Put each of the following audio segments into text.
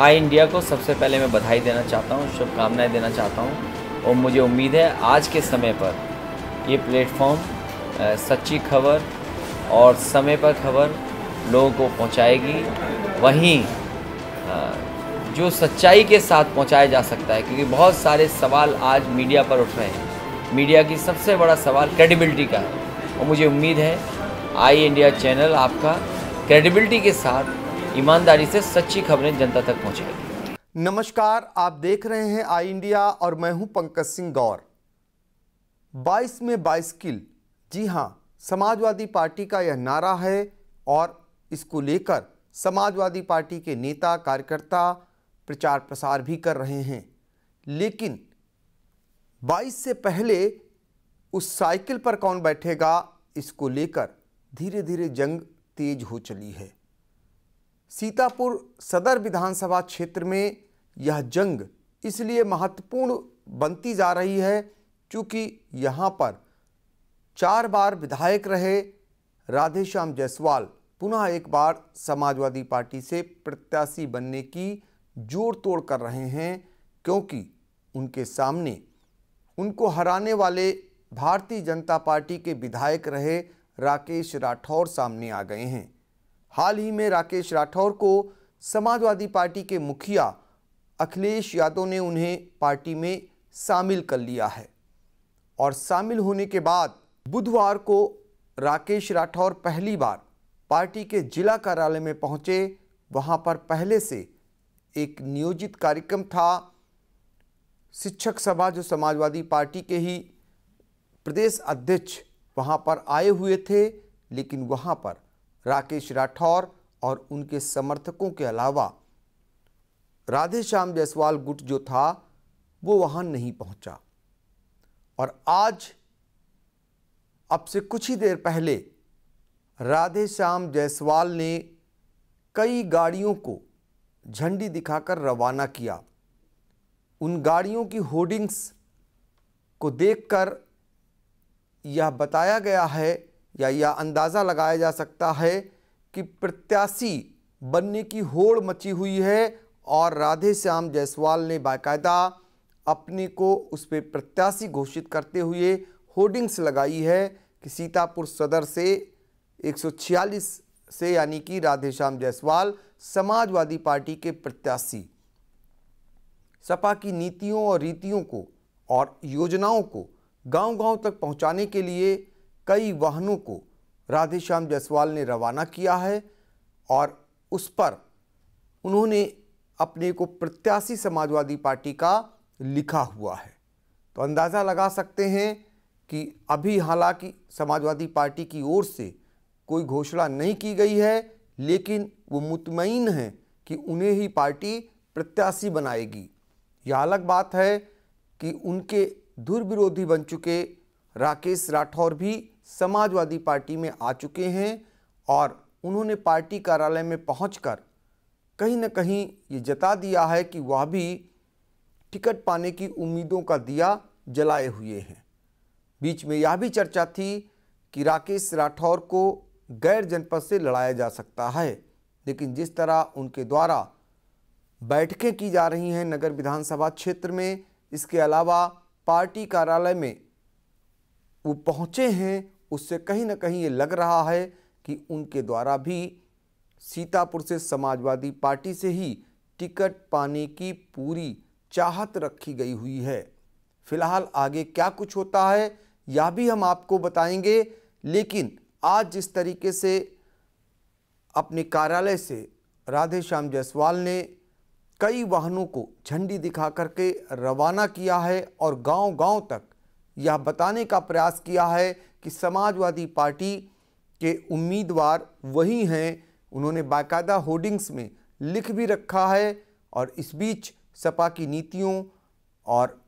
आई India को सबसे पहले मैं बधाई देना चाहता हूँ शुभकामनाएँ देना चाहता हूँ और मुझे उम्मीद है आज के समय पर ये प्लेटफॉर्म सच्ची खबर और समय पर खबर लोगों को पहुंचाएगी वहीं जो सच्चाई के साथ पहुंचाया जा सकता है क्योंकि बहुत सारे सवाल आज मीडिया पर उठ रहे हैं मीडिया की सबसे बड़ा सवाल क्रेडिबिलिटी का है और मुझे उम्मीद है आई इंडिया चैनल आपका क्रेडिबिलिटी के साथ ईमानदारी से सच्ची खबरें जनता तक पहुँचेगी नमस्कार आप देख रहे हैं आई इंडिया और मैं हूं पंकज सिंह गौर 22 में 22 किल जी हां समाजवादी पार्टी का यह नारा है और इसको लेकर समाजवादी पार्टी के नेता कार्यकर्ता प्रचार प्रसार भी कर रहे हैं लेकिन 22 से पहले उस साइकिल पर कौन बैठेगा इसको लेकर धीरे धीरे जंग तेज हो चली है सीतापुर सदर विधानसभा क्षेत्र में यह जंग इसलिए महत्वपूर्ण बनती जा रही है क्योंकि यहाँ पर चार बार विधायक रहे राधेश्याम जायसवाल पुनः एक बार समाजवादी पार्टी से प्रत्याशी बनने की जोड़ तोड़ कर रहे हैं क्योंकि उनके सामने उनको हराने वाले भारतीय जनता पार्टी के विधायक रहे राकेश राठौर सामने आ गए हैं हाल ही में राकेश राठौर को समाजवादी पार्टी के मुखिया अखिलेश यादव ने उन्हें पार्टी में शामिल कर लिया है और शामिल होने के बाद बुधवार को राकेश राठौर पहली बार पार्टी के जिला कार्यालय में पहुंचे वहां पर पहले से एक नियोजित कार्यक्रम था शिक्षक सभा जो समाजवादी पार्टी के ही प्रदेश अध्यक्ष वहां पर आए हुए थे लेकिन वहां पर राकेश राठौर और उनके समर्थकों के अलावा राधे श्याम जायसवाल गुट जो था वो वहाँ नहीं पहुँचा और आज अब से कुछ ही देर पहले राधे श्याम जायसवाल ने कई गाड़ियों को झंडी दिखाकर रवाना किया उन गाड़ियों की होर्डिंग्स को देखकर यह बताया गया है या यह अंदाज़ा लगाया जा सकता है कि प्रत्याशी बनने की होड़ मची हुई है और राधे श्याम जायसवाल ने बाकायदा अपने को उस पर प्रत्याशी घोषित करते हुए होर्डिंग्स लगाई है कि सीतापुर सदर से 146 से यानी कि राधे श्याम जायसवाल समाजवादी पार्टी के प्रत्याशी सपा की नीतियों और रीतियों को और योजनाओं को गांव-गांव तक पहुंचाने के लिए कई वाहनों को राधेश्याम जायसवाल ने रवाना किया है और उस पर उन्होंने अपने को प्रत्याशी समाजवादी पार्टी का लिखा हुआ है तो अंदाज़ा लगा सकते हैं कि अभी हालांकि समाजवादी पार्टी की ओर से कोई घोषणा नहीं की गई है लेकिन वो मुतमिन हैं कि उन्हें ही पार्टी प्रत्याशी बनाएगी यह अलग बात है कि उनके दुर्विरोधी बन चुके राकेश राठौर भी समाजवादी पार्टी में आ चुके हैं और उन्होंने पार्टी कार्यालय में पहुंचकर कहीं ना कहीं ये जता दिया है कि वह भी टिकट पाने की उम्मीदों का दिया जलाए हुए हैं बीच में यह भी चर्चा थी कि राकेश राठौर को गैर जनपद से लड़ाया जा सकता है लेकिन जिस तरह उनके द्वारा बैठकें की जा रही हैं नगर विधानसभा क्षेत्र में इसके अलावा पार्टी कार्यालय में वो पहुँचे हैं उससे कहीं ना कहीं ये लग रहा है कि उनके द्वारा भी सीतापुर से समाजवादी पार्टी से ही टिकट पाने की पूरी चाहत रखी गई हुई है फिलहाल आगे क्या कुछ होता है यह भी हम आपको बताएंगे लेकिन आज जिस तरीके से अपने कार्यालय से राधे श्याम जायसवाल ने कई वाहनों को झंडी दिखा करके रवाना किया है और गांव-गांव तक यह बताने का प्रयास किया है कि समाजवादी पार्टी के उम्मीदवार वही हैं उन्होंने बाकायदा होर्डिंग्स में लिख भी रखा है और इस बीच सपा की नीतियों और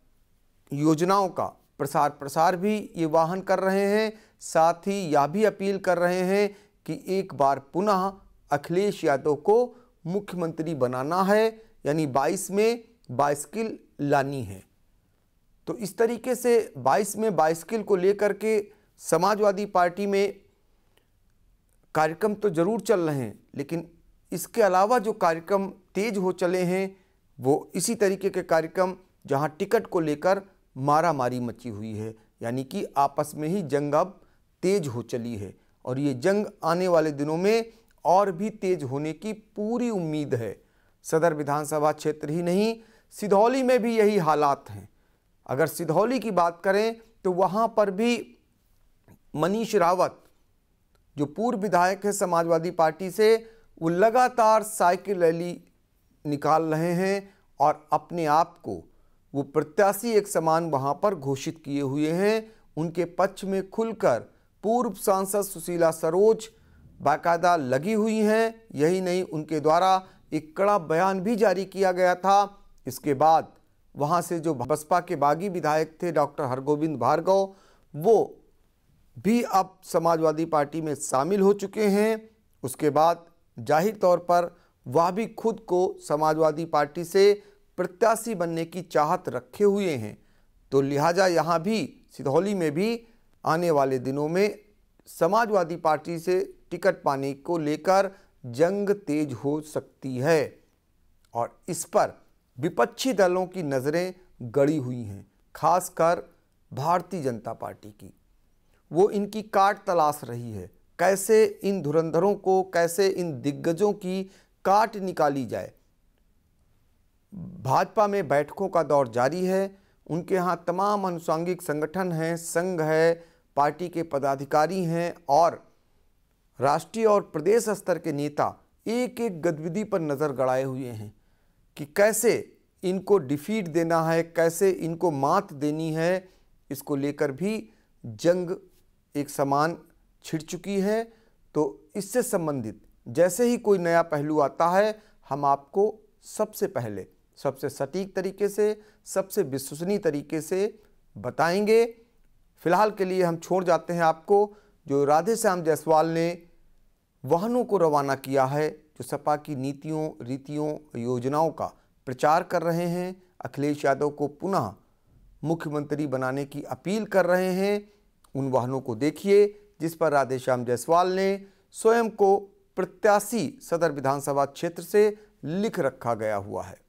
योजनाओं का प्रसार प्रसार भी ये वाहन कर रहे हैं साथ ही यह भी अपील कर रहे हैं कि एक बार पुनः अखिलेश यादव को मुख्यमंत्री बनाना है यानी 22 में बाइस्किल लानी है तो इस तरीके से 22 में बाइस्किल को लेकर के समाजवादी पार्टी में कार्यक्रम तो ज़रूर चल रहे हैं लेकिन इसके अलावा जो कार्यक्रम तेज हो चले हैं वो इसी तरीके के कार्यक्रम जहां टिकट को लेकर मारा मारी मची हुई है यानी कि आपस में ही जंग अब तेज हो चली है और ये जंग आने वाले दिनों में और भी तेज होने की पूरी उम्मीद है सदर विधानसभा क्षेत्र ही नहीं सिधौली में भी यही हालात हैं अगर सिधौली की बात करें तो वहाँ पर भी मनीष रावत जो पूर्व विधायक है समाजवादी पार्टी से वो लगातार साइकिल रैली निकाल रहे हैं और अपने आप को वो प्रत्याशी एक समान वहाँ पर घोषित किए हुए हैं उनके पक्ष में खुलकर पूर्व सांसद सुशीला सरोज बाकायदा लगी हुई हैं यही नहीं उनके द्वारा एक कड़ा बयान भी जारी किया गया था इसके बाद वहाँ से जो बसपा के बागी विधायक थे डॉक्टर हरगोविंद भार्गव वो भी अब समाजवादी पार्टी में शामिल हो चुके हैं उसके बाद जाहिर तौर पर वह भी खुद को समाजवादी पार्टी से प्रत्याशी बनने की चाहत रखे हुए हैं तो लिहाजा यहाँ भी सिधौली में भी आने वाले दिनों में समाजवादी पार्टी से टिकट पाने को लेकर जंग तेज हो सकती है और इस पर विपक्षी दलों की नज़रें गड़ी हुई हैं खासकर भारतीय जनता पार्टी की वो इनकी काट तलाश रही है कैसे इन धुरंधरों को कैसे इन दिग्गजों की काट निकाली जाए भाजपा में बैठकों का दौर जारी है उनके यहाँ तमाम अनुसांगिक संगठन हैं संघ है पार्टी के पदाधिकारी हैं और राष्ट्रीय और प्रदेश स्तर के नेता एक एक गतिविधि पर नज़र गड़ाए हुए हैं कि कैसे इनको डिफीट देना है कैसे इनको मात देनी है इसको लेकर भी जंग एक समान छिड़ चुकी है तो इससे संबंधित जैसे ही कोई नया पहलू आता है हम आपको सबसे पहले सबसे सटीक तरीके से सबसे विश्वसनीय तरीके से बताएंगे फिलहाल के लिए हम छोड़ जाते हैं आपको जो राधे श्याम जायसवाल ने वाहनों को रवाना किया है जो सपा की नीतियों रीतियों योजनाओं का प्रचार कर रहे हैं अखिलेश यादव को पुनः मुख्यमंत्री बनाने की अपील कर रहे हैं उन वाहनों को देखिए जिस पर राधेश्याम जायसवाल ने स्वयं को प्रत्याशी सदर विधानसभा क्षेत्र से लिख रखा गया हुआ है